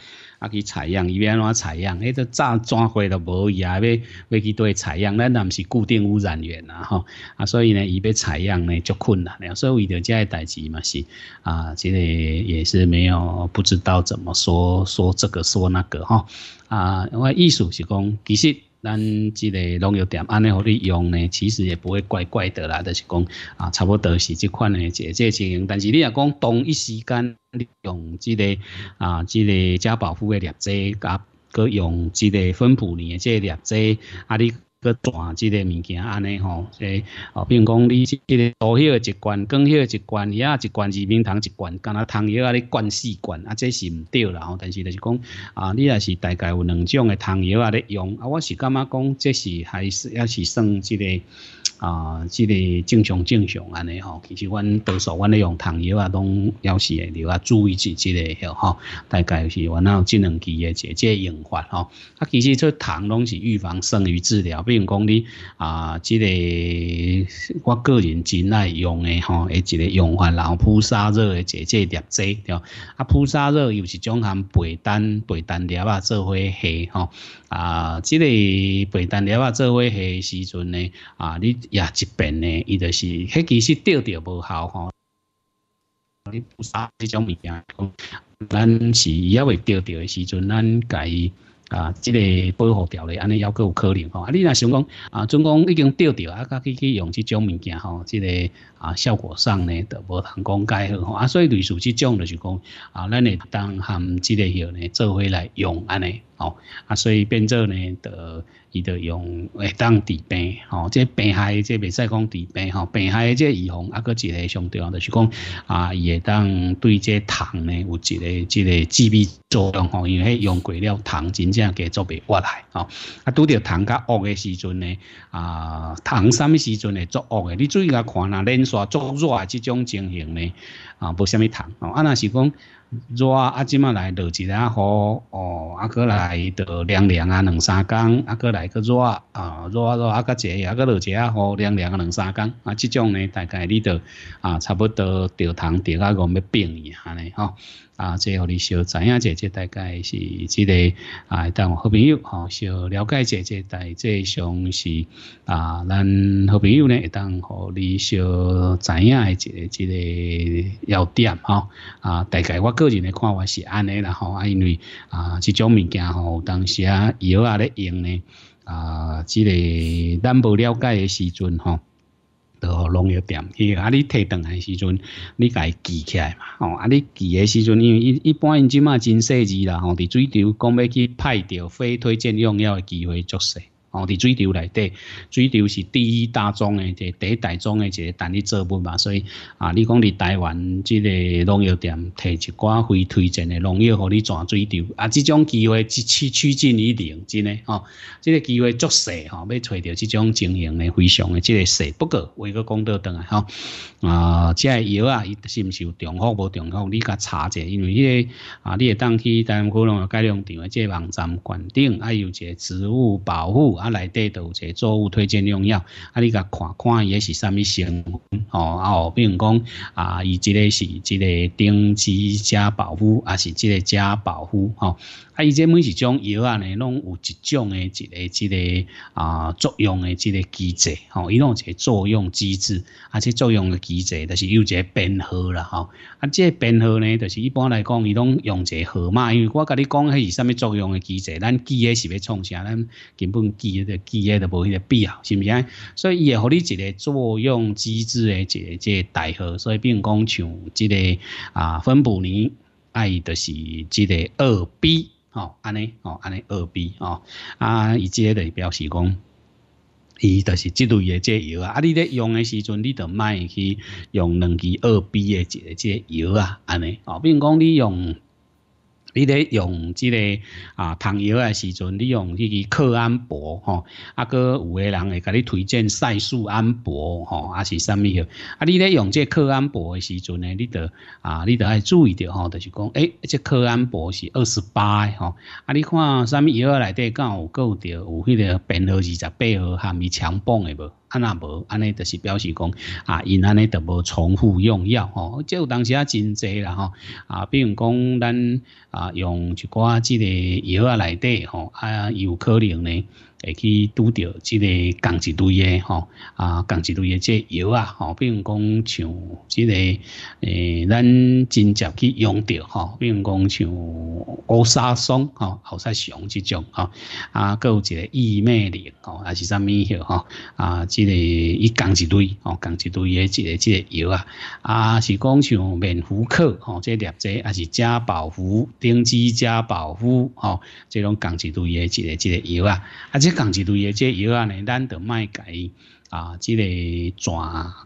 去采样，伊要安怎采样？迄个炸炸会都无伊啊？要要去对采样，咱又毋是固定污染源呐吼。啊，所以呢，伊要采样呢就困难。所以为了这个代志嘛是啊，其个也是没有不知道怎么说说这个说那个吼。啊，因为意思是讲其实。咱即个农药店安尼，互你用呢，其实也不会怪怪的啦，就是讲啊，差不多是即款呢，即个情形。但是你若讲同一时间用即个啊，即个加保护的劣质，甲佮用即个分诶即的劣质，啊你。个串即个物件安尼吼，诶、以哦，如讲你即个多许一罐，更许一罐，伊啊一罐二瓶糖一罐，干那糖药啊哩灌四罐啊，这是唔对啦吼。但是就是讲啊，你也是大概有两种诶，糖药啊咧用啊，我是感觉讲，这是还是也是算即个。啊，即个正常正常安尼吼，其实阮多数阮咧用糖药啊，拢也是会另啊注意一即个吼吼，大概是我那有两期诶，即即用法吼。啊，其实做糖拢是预防、胜于治疗，比如讲你啊，即个我个人真爱用诶吼，诶，一个用法，然后菩萨热诶，即即点剂对。啊，菩萨热又是将含白单白单叶啊做伙下吼，啊，即个白单叶啊做伙下时阵呢，啊，你。也一边呢，伊就是，迄其实钓钓无效吼，你菩萨这种物件。咱是伊要未钓钓的时阵，咱家己啊，这个保护掉咧，安尼还阁有可能吼。啊，你若想讲啊，总讲已经钓钓啊，甲去去用这种物件吼，这个啊效果上呢，都无通讲介好吼。啊，所以类似这种就是讲啊，咱会当含这个药呢做回来用安尼，吼。啊，所以变做呢得。伊就用会当治病吼，即病害即未使讲治病吼，病害即预防啊，佫一个相对要就是讲啊，伊会当对即虫呢，有一个即个致命。做动哦，因为用过了糖真正给做袂活来哦。啊，拄着糖较恶的时阵呢，啊，糖什么时阵会作恶的？你注意甲看呐，连续做热的这种情形呢，啊，无什么糖哦。啊，那是讲热啊，即马来落一下雨哦，啊，过来就凉凉啊，两三工，啊，过来去热啊，热啊热啊，较节啊，过来落一下雨，凉凉啊，两三工，啊，这种呢，大概你就啊，差不多着糖掉那个么病一下嘞，哈。啊，即互你小知影者，即大概是即个啊，当好朋友吼，小了解者，姐大即上是啊，咱好朋友呢，会当互你小知影的即个即个要点吼啊，大概我个人的看法是安尼啦吼，因为啊，即种物件吼，当时啊，药啊咧用呢啊，即个咱不了解的时阵吼。都农药店，伊啊你提单诶时阵，你家记起来嘛？哦，啊你记诶时阵，因为一一般因即卖真细致啦，吼，伫水头讲要去派掉非推荐用药诶机会足少。哦，伫水疗内底，水疗是第一大宗诶，即第一大宗诶一个单一作物嘛，所以啊，你讲伫台湾即个农药店摕一寡非推荐诶农药互你转水疗，啊，即种机会只趋趋近于零，真诶吼，即个机会足细吼，要找着即种经营诶，非常诶即个细。不过我个讲到当来吼，啊，即个药啊，伊是毋是有重复无重复，你甲查者，因为迄个啊，你会当去台湾可能有改良场诶，即个网站规顶，啊，有一个植物保护啊。啊，内地都有些作物推荐用药，啊，你甲看看也是什么成分，吼，啊，比如讲啊，伊即个是即个顶级加保护，啊，是即个加保护，吼。啊，伊这每一种药啊，呢拢有一种诶，一个一个啊作用诶，一个机制吼，伊拢一个作用机制，啊，这作用诶机制，就是有一个编号啦吼。啊，这编号呢，就是一般来讲，伊拢用一个号嘛，因为我甲你讲，迄是啥物作用诶机制，咱记诶是要创啥，咱根本记诶，记诶都无迄个必要，是毋是啊？所以伊会互你一个作用机制诶，一个即个代号，所以比如讲像这个啊芬布尼，哎，就是即个二 B。哦，安尼，哦，安尼二 B，哦，啊，伊即个类表示讲，伊就是即类即个药啊，啊，你咧用诶时阵，你就莫去用两支二 B 个即个药啊，安尼，哦，比如讲你用。你咧用即个啊糖药诶时阵，你用迄个克安博吼，啊，佮有诶人会甲你推荐赛素安博吼，啊是甚物个？啊，你咧用即克安博诶时阵呢，你得啊，你得爱注意着吼，就是讲，诶，即克安博是二十八吼，啊，你看甚物药内底敢有够着？有迄个编号二十八号含伊强泵诶无？啊那无，安尼就是表示讲，啊，因安尼都无重复用药吼，即有当时啊真侪啦吼，啊，比如讲咱啊用一寡即个药啊内底吼，啊有可能呢。会去拄着即个降脂类诶吼，啊降脂类诶即药啊，吼，比如讲像即个诶，咱真正去用着吼，比如讲像乌沙松吼、后沙熊即种吼，啊，佫有一个异麦灵吼，还是啥物货吼，啊，即个伊降脂类吼，降脂类诶即个即个药啊，啊，是讲像免福克吼，即粒剂，还是加保护丁基加保护吼，即种降脂类诶即个即个药啊，啊，即。共一类的这药啊呢，咱着卖改。啊，即个全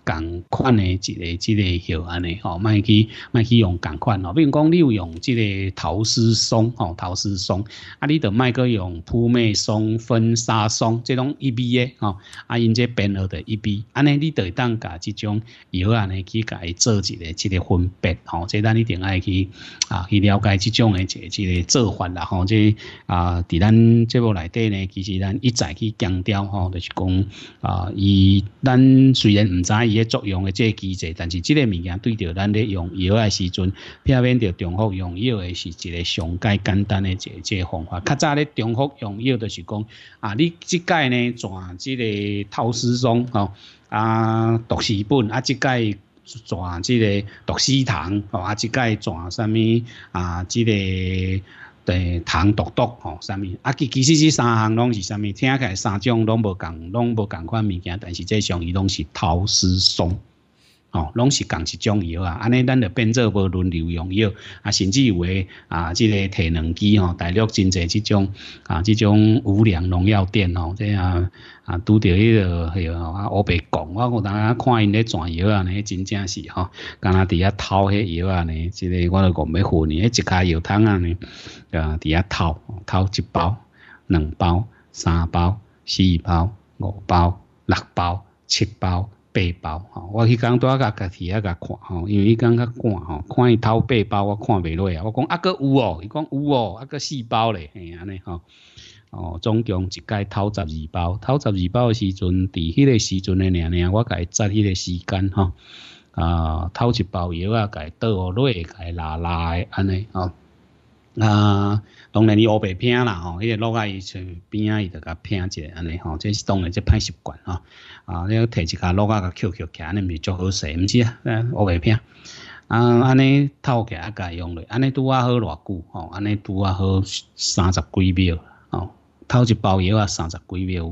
共款的，一个即、个个安尼，吼，卖去卖去用共款哦。比如讲，你有用即个陶丝松，吼，陶丝松，啊，你得卖个用铺面松、分沙松这种 e B a 吼，啊，因这边儿的 e B，安尼，你得当甲即种药安尼去甲伊做一个，一个分别，吼，这咱一定爱去啊，去了解即种的个即个做法啦，吼，这啊，伫咱这部内底呢，其实咱一再去强调，吼，就是讲啊，伊。以咱虽然唔知伊个作用嘅即机制，但是即个物件对着咱咧用药嘅时阵，偏面着重复用药嘅是一个上解简单嘅一个即方法。较早咧重复用药就是讲啊，你即届呢转即个透视中吼，啊读书本啊即届转即个读书堂吼，啊即届转什么啊即个。糖毒毒吼，啥物？啊，其其实是三项拢是啥物？听起来三种拢无共，拢无共款物件，但是这上伊拢是陶师松。哦，拢是共一种药啊！安尼咱着变做无轮流用药啊，甚至有诶啊，即个提能机吼，大陆真济即种啊，即种无良农药店吼，这啊啊，拄着迄个许啊，乌白讲，我有当啊看因咧转药啊，呢真正是吼，敢若伫遐偷迄药啊呢，即个我都讲袂服你，迄一家药汤啊呢，啊，伫遐偷偷一包、两包、三包、四包、五包、六包、七包。背包，吼！我去讲多甲家己啊甲看，吼！因为伊讲较赶，吼！看伊偷背包，我看袂落啊！我讲啊哥有哦，伊讲有哦，啊哥四包咧，嘿安尼吼！哦，总共一届偷十二包，偷十二包的时阵，伫迄个时阵的年年，我该择迄个时间，吼，啊，偷一包药啊，该倒落来，拉拉诶安尼吼！啊，当然你乌白片啦吼，迄个落去伊像边啊伊就甲拼一下安尼吼，这是当然这歹习惯吼。啊，你要摕一盒落拾个 q 安尼毋咪足好势，毋是啊？乌白片。啊，安尼偷起啊家用咧，安尼拄啊好偌久吼？安尼拄啊好三十几秒哦，偷一包药啊三十几秒。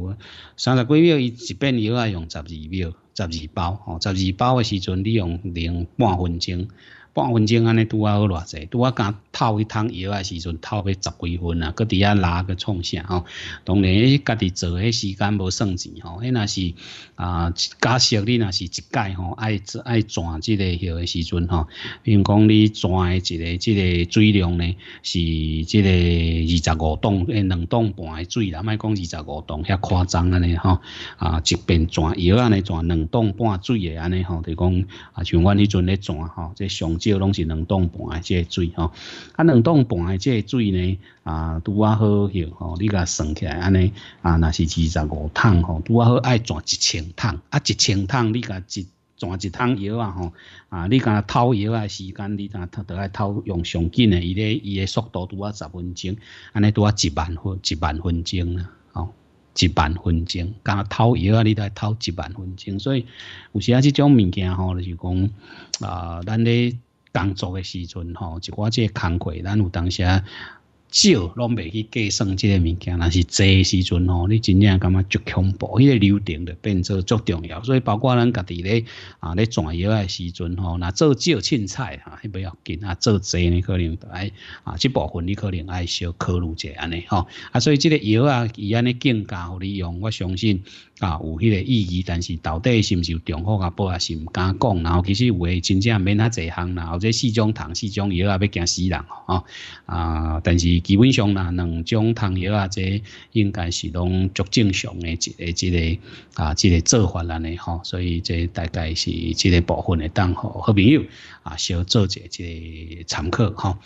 三十几秒伊一遍药啊用十二秒，十二包哦，十二包诶时阵你用零半分钟。半分钟安尼拄啊好偌济，拄啊敢透一桶药啊时阵，透要十几分啊，搁底下拉去创啥吼？当然，家己做迄时间无算钱吼，迄那是啊，假设你那是，一届吼爱爱转即个许个时阵吼，因讲你转一个即个水量呢，是即个二十五栋诶，两栋半水啦，卖讲二十五栋遐夸张安尼吼，啊一边转药安尼转两栋半水诶安尼吼，就讲啊像我迄阵咧转吼，即上。药拢是冷冻盘的这水吼，啊冷冻盘的这水呢啊，拄啊好药吼，你甲算起来安尼啊，那是二十五桶吼，拄啊好爱转一千桶，啊一千桶你甲一转一趟药啊吼，啊你甲偷药啊时间，你甲都爱偷用上紧的，伊咧伊的速度拄啊十分钟，安尼拄啊一万分一万分钟啦吼，一万分钟，甲偷药啊你才偷一万分钟，所以有时啊这种物件吼，就是讲啊，咱咧。工作诶时阵吼，就我这工课，咱有当啊少拢未去计算这个物件，但是诶时阵吼，你真正感觉足恐怖，迄个流程就变作足重要。所以包括咱家己咧啊，咧转药诶时阵吼，那做少凊彩啊，迄不要紧；啊做济你可能爱啊，这部分你可能爱少考虑一下尼吼。啊，所以这个药啊，伊安尼更加好利用，我相信。啊，有迄个意义，但是到底是毋是有重复啊？不也是毋敢讲。然后其实有诶，真正免较济项。然后即四种糖、四种药啊，要惊死人哦。啊，但是基本上啦，两种糖药啊，即应该是拢足正常诶，一个一个啊，一个做法啦呢。吼，所以即大概是即个部分诶，当好好朋友啊，小做一个参考吼。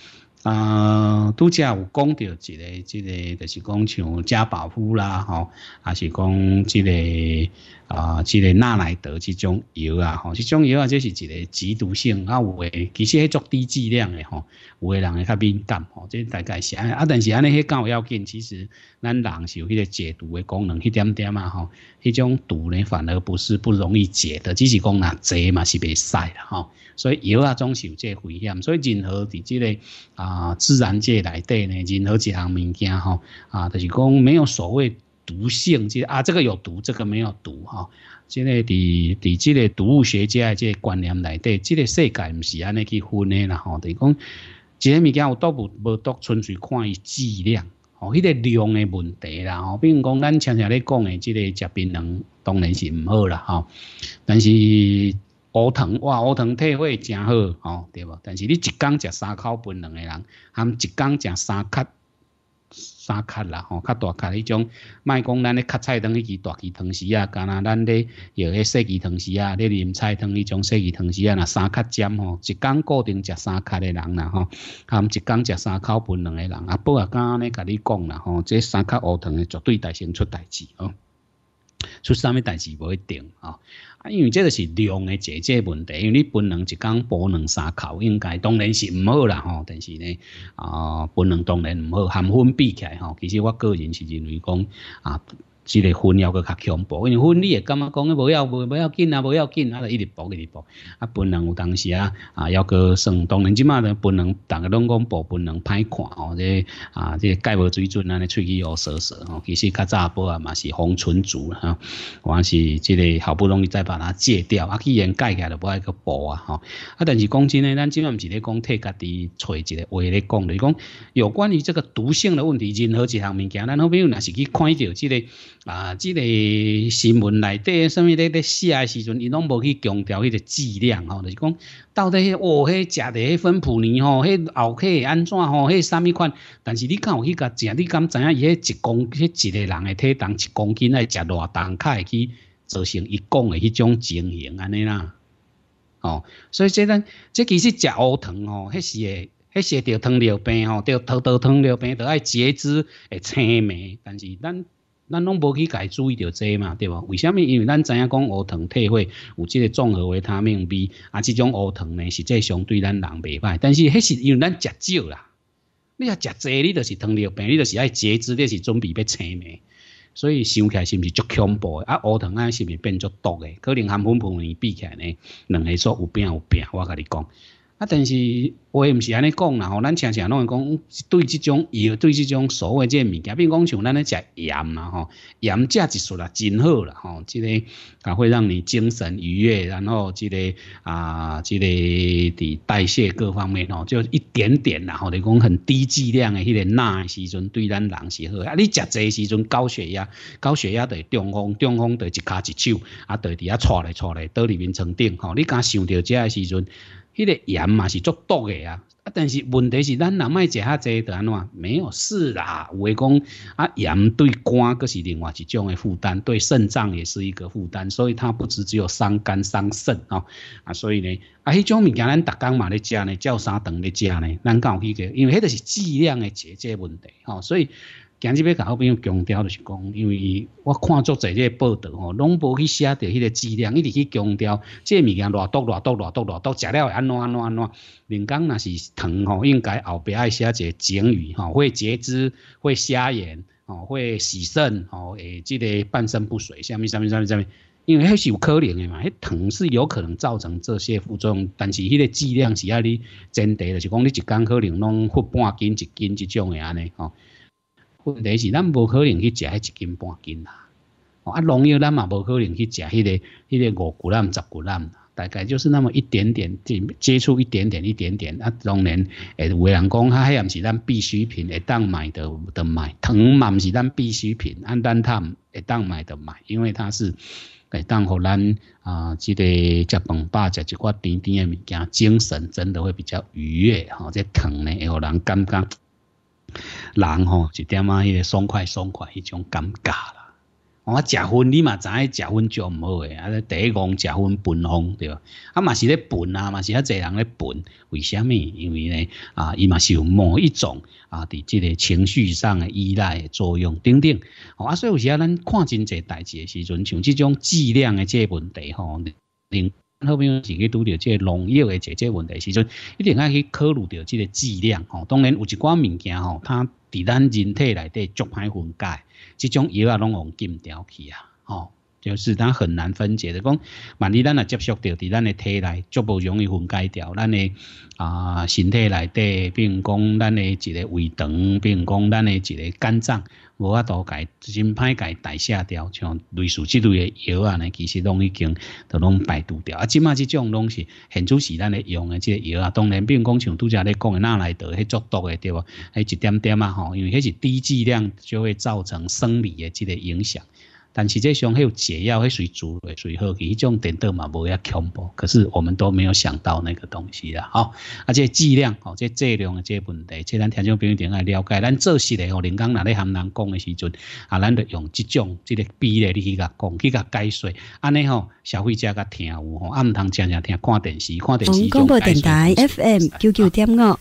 啊，都只有讲到一个，一个就是讲像加保夫啦，吼，还是讲这个啊，这个纳来德这种药啊，吼，这种药啊，这是一个极毒性，啊，有诶，其实迄种低剂量诶，吼，有诶人会较敏感，吼，即大概是安，啊，但是安尼迄个药要紧，其实咱人是有迄个解毒诶功能，迄点点啊，吼。迄种毒呢，反而不是不容易解的，只是讲难解嘛，是被使了哈。所以药啊，总是有这危险。所以任何伫即个啊自然界来底呢，任何一项物件哈啊，就是讲没有所谓毒性，即啊这个有毒，这个没有毒哈。即个伫伫即个毒物学家即观念来底，即个世界毋是安尼去分的啦哈。就是讲，即个物件有毒无毒，纯粹看伊质量。哦，迄个量诶问题啦，哦，比如讲咱常常咧讲诶，即个食槟榔当然是唔好啦，吼。但是乌糖哇，乌糖退火真好，吼，对无？但是你一工食三口槟榔诶人，含一工食三克。三克啦，吼，较大克迄种，卖讲咱咧吃菜汤，迄支大支汤匙啊，干那咱咧，有迄小支汤匙啊，咧啉菜汤，迄种小支汤匙啊，那三克尖吼，一工固定食三克的人啦，吼，含一工食三口分两个人，啊，不过敢公咧甲你讲啦，吼，这三克乌堂的绝对大生出代志哦，出啥物代志无一定哦。啊，因为这个是量的姐姐问题，因为你不能一工补两三口，应该当然是唔好啦吼。但是呢，啊，不能当然唔好，含分比起来吼，其实我个人是认为讲啊。即个分要搁较恐怖，因为分你会感觉讲个无要无要紧啊，无要紧，啊，就一直补一直补。啊，本榔有当时啊，啊要个算当然即卖咧本榔，大家拢讲补本榔歹看哦，即啊即个钙无水准安尼喙齿乌色色哦，其实较早补啊嘛是防唇族啊，还是即个好不容易再把它戒掉，啊既然戒起来就无爱去补啊吼。啊，但是讲真嘞，咱即卖唔是咧讲替家己揣一个话咧讲，就讲有关于这个毒性的问题，任何一项物件，咱后比有那是去看到即个。啊，即、个新闻内底，什么咧咧写诶时阵，伊拢无去强调迄个质量吼、著是讲到底迄哦，迄食的迄芬普呢？吼，迄后会安怎吼，迄啥物款？但是你敢有去甲食？你敢知影伊迄一公迄一个人诶体重一公斤来食偌重，较会去造成伊讲诶迄种情形安尼啦？吼，所以即咱即其实食乌糖吼，迄是诶。迄些着糖尿病吼，着头头糖尿病，着爱截肢，会青眉。但是咱咱拢无去家注意着这嘛，对无？为什么？因为咱知影讲乌糖退火有即个综合维他命 B，啊，即种乌糖呢实际相对咱人袂歹，但是迄是因为咱食少啦。你若食侪，你就是糖尿病，你就是爱截肢，你是准备要青的。所以想起来是毋是足恐怖的？啊，乌糖啊是毋是变足毒的？可能含粉粉面比起来呢，两个数有病有病，我甲你讲。啊！但是话唔是安尼讲啦吼，咱常常拢会讲对这种，药，对这种所谓这物件，比如讲像咱咧食盐啦吼，盐价一属啦真好啦吼，即个啊会让你精神愉悦，然后即个啊，即个伫代谢各方面吼，就一点点啦吼，就讲很低剂量的迄个钠的时阵，对咱人是好。啊，你食侪时阵高血压，高血压在中风，中风在一卡一手，啊，在底下踹来踹来倒里面床顶吼，你敢想到这的时阵？迄个盐嘛是足毒个啊，啊，但是问题是咱若卖食较济的安怎？没有事啦，有讲啊，盐对肝个是另外一种诶负担，对肾脏也是一个负担，所以它不止只有伤肝伤肾哦。啊，所以呢，啊，迄种物件咱逐工嘛咧食呢，照三顿咧食呢，咱敢有迄个？因为迄个是质量诶，解节问题哦，所以。今日要甲好朋友强调就是讲，因为我看足侪这个报道吼，拢无去写到迄个质量，一直去强调这物件，偌毒偌毒偌毒偌毒，食了会安怎安怎安怎。人工那是糖吼，应该后壁爱写一个警语吼，会截肢，会瞎眼，吼，会洗肾，吼，诶，即个半身不遂，下面下面下面下面，因为迄是有可能诶嘛，迄糖是有可能造成这些副作用，但是迄个剂量是啊你真低的，是讲你一天可能拢喝半斤一斤这种诶安尼吼。问题是，咱无可能去食迄一斤半斤啦。啊，农药咱嘛无可能去食迄个、迄个五谷烂、十谷啦，大概就是那么一点点接接触一点点、一点点。啊，当然，诶，有人讲，他迄毋是咱必需品，会当买的的买。糖嘛是咱必需品，按单谈会当买的买，因为它是会当互咱啊，即个食饭饱、食一寡甜甜的物件，精神真的会比较愉悦。吼，这糖呢，会互人感觉。人吼一点啊，迄个爽快爽快迄种感觉啦。我食薰，你嘛知影食薰就唔好诶。啊咧第一讲食薰笨红，对吧？啊嘛是咧笨啊，嘛是啊侪人咧笨。为什么？因为咧啊，伊嘛是有某一种啊伫即个情绪上诶依赖作用等等。啊所以有时啊，咱看真侪代志诶时阵，像即种质量诶个问题吼，能后边自己拄着即个农药的解决问题时阵，一定爱去考虑着即个质量。吼，当然有一寡物件吼，它伫咱人体内底足歹分解，即种药啊拢用禁掉去啊。吼，就是它很难分解，就讲万一咱啊接触掉伫咱的体内，足步容易分解掉咱的啊身体内底，比如讲咱的一个胃肠，比如讲咱的一个肝脏。无啊，多改，真歹改，代谢掉，像类似这类的药啊，呢，其实拢已经都拢排除掉。啊，即卖即种拢是现主时咱咧用的这药啊，当然，并讲像拄则咧讲的纳来德迄中毒的对无，迄一点点啊吼，因为迄是低剂量，就会造成生理的即个影响。但是这上有解药迄水煮足水随后迄种点都嘛无遐恐怖。可是我们都没有想到那个东西啦，了哈。而且剂量哦，这剂量的这问题，即咱听众朋友顶来了解，咱做事嘞，吼，林刚那咧含人讲的时阵啊，咱得用这种这个 B 嘞，去甲讲去甲解说。安尼吼，消费者甲听有吼，阿唔通常常听看电视，看电视广播电台 FM 九九点五。